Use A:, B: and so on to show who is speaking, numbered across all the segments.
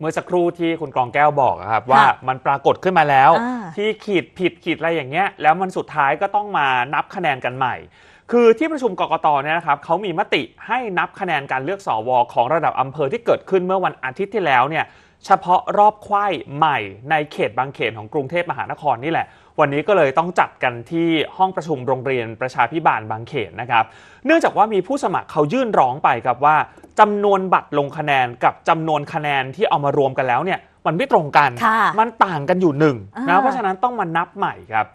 A: เมื่อสักครู่ที่คุณกรองแก้วบอกครับว่ามันปรากฏขึ้นมาแล้ว ที่ขีดผิดขีดอะไรอย่างเงี้ย แล้วมันสุดท้ายก็ต้องมานับคะแนนกันใหม่ คือที่ประชุมกกตเนี่ยนะครับเขามีมติให้นับคะแนนการเลือกสอวอของระดับอำเภอที่เกิดขึ้นเมื่อวันอาทิตย์ที่แล้วเนี่ยเฉพาะรอบควายใหม่ในเขตบางเขนของกรุงเทพมหานครนี่แหละ วันนี้ก็เลยต้องจัดกันที่ห้องประชุมโรงเรียนประชาพิบาลบางเขนนะครับเนื่องจากว่ามีผู้สมัครเขายื่นร้องไปครับว่าจำนวนบัตรลงคะแนนกับจำนวนคะแนนที่เอามารวมกันแล้วเนี่ยมันไม่ตรงกัน มันต่างกันอยู่หนึ่งนะเพราะฉะนั้นต้องมานับใหม่ครับ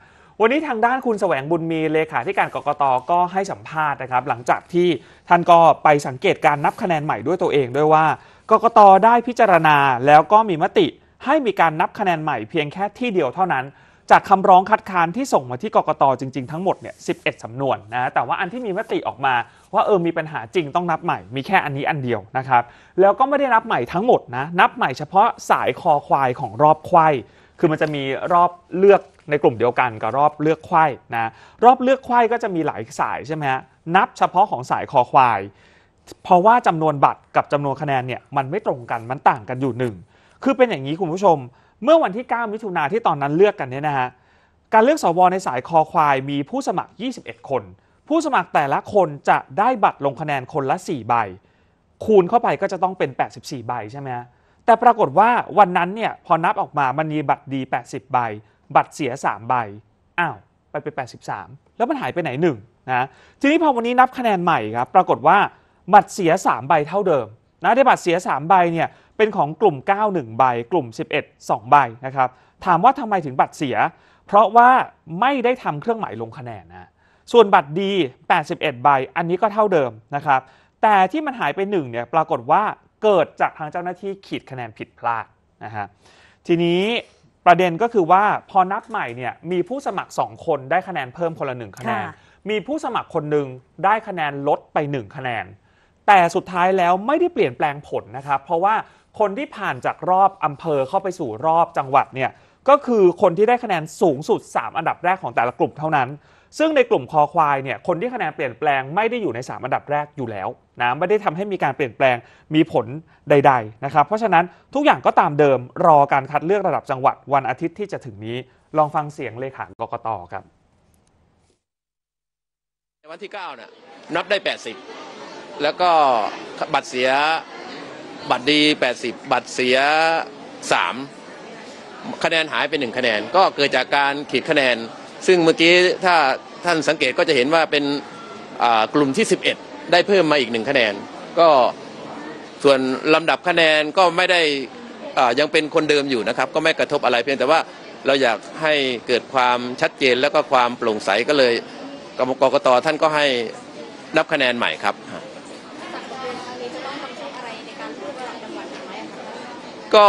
A: วันนี้ทางด้านคุณแสวงบุญมีเลขาธิการกกตก็ให้สัมภาษณ์นะครับหลังจากที่ท่านก็ไปสังเกตการนับคะแนนใหม่ด้วยตัวเองด้วยว่ากกตได้พิจารณาแล้วก็มีมติให้มีการนับคะแนนใหม่ เพียงแค่ที่เดียวเท่านั้นจากคำร้องคัดค้านที่ส่งมาที่กกตจริงๆทั้งหมดเนี่ย 11 สำนวนนะ แต่ว่าอันที่มีมติออกมาว่าเออมีปัญหาจริงต้องนับใหม่ มีแค่อันนี้อันเดียวนะครับ แล้วก็ไม่ได้นับใหม่ทั้งหมดนะ นับใหม่เฉพาะสายคอควายของรอบควาย คือมันจะมีรอบเลือกในกลุ่มเดียวกันกับรอบเลือกควายนะ รอบเลือกควายก็จะมีหลายสายใช่ไหมฮะ นับเฉพาะของสายคอควาย เพราะว่าจำนวนบัตรกับจำนวนคะแนนเนี่ยมันไม่ตรงกัน มันต่างกันอยู่หนึ่ง คือเป็นอย่างนี้คุณผู้ชมเมื่อวันที่ 9 มิถุนาที่ตอนนั้นเลือกกันเนี่ยนะฮะ การเลือกสวในสายคอควายมีผู้สมัคร 21 คน ผู้สมัครแต่ละคนจะได้บัตรลงคะแนนคนละ 4 ใบ คูณเข้าไปก็จะต้องเป็น 84 ใบใช่ไหมฮะ แต่ปรากฏว่าวันนั้นเนี่ยพอนับออกมามันมีบัตรดี 80 ใบ บัตรเสีย 3 ใบ อ้าว ไปเป็น 83 แล้วมันหายไปไหนหนึ่งนะ ทีนี้พอวันนี้นับคะแนนใหม่ครับ ปรากฏว่าบัตรเสีย 3 ใบเท่าเดิมนะได้บัตรเสีย3ใบเนี่ยเป็นของกลุ่ม9 1 ใบ กลุ่ม 11 2ใบนะครับถามว่าทำไมถึงบัตรเสีย เพราะว่าไม่ได้ทำเครื่องหมายลงคะแนนนะส่วนบัตรดี 81ใบอันนี้ก็เท่าเดิมนะครับแต่ที่มันหายไป1เนี่ยปรากฏว่าเกิดจากทางเจ้าหน้าที่ขีดคะแนนผิดพลาดนะฮะทีนี้ประเด็นก็คือว่าพอนับใหม่เนี่ยมีผู้สมัคร 2 คนได้คะแนนเพิ่มคนละ1คะแนน มีผู้สมัครคนหนึ่งได้คะแนนลดไป 1 คะแนนแต่สุดท้ายแล้วไม่ได้เปลี่ยนแปลงผลนะครับเพราะว่าคนที่ผ่านจากรอบอำเภอเข้าไปสู่รอบจังหวัดเนี่ยก็คือคนที่ได้คะแนนสูงสุด 3 อันดับแรกของแต่ละกลุ่มเท่านั้น ซึ่งในกลุ่มคอควายเนี่ยคนที่คะแนนเปลี่ยนแปลงไม่ได้อยู่ใน 3 อันดับแรกอยู่แล้วนะไม่ได้ทำให้มีการเปลี่ยนแปลงมีผลใดๆนะครับเพราะฉะนั้นทุกอย่างก็ตามเดิมรอการคัดเลือกระดับจังหวัด วันอาทิตย์ที่จะถึงนี้ลองฟังเสียงเลขากกตครับ
B: ในวันที่9นะ่ะนับได้ 80แล้วก็บัตรเสียบัตรดี 80 บัตรเสีย 3 คะแนนหายไป1คะแนน ก็เกิดจากการขีดคะแนน ซึ่งเมื่อกี้ถ้าท่านสังเกตก็จะเห็นว่าเป็นกลุ่มที่ 11 ได้เพิ่มมาอีก1คะแนนก็ส่วนลำดับคะแนนก็ไม่ได้ยังเป็นคนเดิมอยู่นะครับ ก็ไม่กระทบอะไรเพียงแต่ว่าเราอยากให้เกิดความชัดเจนแล้วก็ความโปร่งใสก็เลยกรกตท่านก็ให้นับคะแนนใหม่ครับก็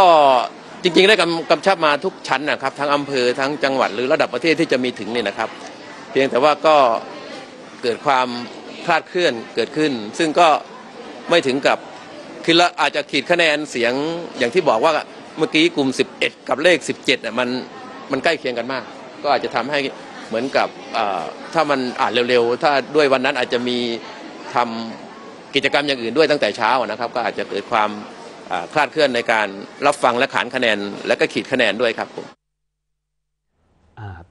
B: จริง ๆ ได้กำกำชับมาทุกชั้นนะครับ ทั้งอำเภอทั้งจังหวัด หรือระดับประเทศที่จะมีถึงนี่นะครับ เพียงแต่ว่าก็เกิดความคลาดเคลื่อนเกิดขึ้น ซึ่งก็ไม่ถึงกับ คือละอาจจะขีดคะแนนเสียงอย่างที่บอกว่าเมื่อกี้กลุ่ม 11 กับเลข 17น่ะมันมันใกล้เคียงกันมาก ก็อาจจะทำให้เหมือนกับถ้ามันอ่านเร็ว ๆ ถ้าด้วยวันนั้นอาจจะมีทำกิจกรรมอย่างอื่นด้วยตั้งแต่เช้านะครับ ก็อาจจะเกิดความคลาดเคลื่อนในการรับฟังและขานคะแนนและก็ขีดคะแนนด้วยครับผม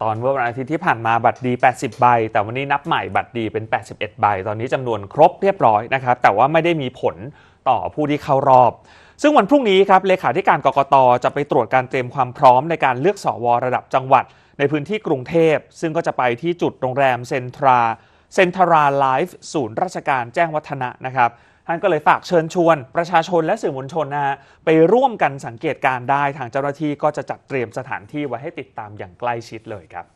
A: ตอนเมื่อวันอาทิตย์ที่ผ่านมาบัตรดี 80 ใบแต่วันนี้นับใหม่บัตรดีเป็น 81 ใบตอนนี้จำนวนครบเรียบร้อยนะครับ แต่ว่าไม่ได้มีผลต่อผู้ที่เข้ารอบ ซึ่งวันพรุ่งนี้ครับเลขาธิการกรกตจะไปตรวจการเตรียมความพร้อม ในการเลือกสอวระดับจังหวัดในพื้นที่กรุงเทพซึ่งก็จะไปที่จุดโรงแรมเซนทรา เซนทราไลฟ์ศูนย์ราชการแจ้งวัฒนะนะครับท่านก็เลยฝากเชิญชวน ประชาชนและสื่อมวลชนนะฮะไปร่วมกันสังเกตการได้ทางเจ้าหน้าที่ก็จะจัดเตรียมสถานที่ไว้ให้ติดตามอย่างใกล้ชิดเลยครับ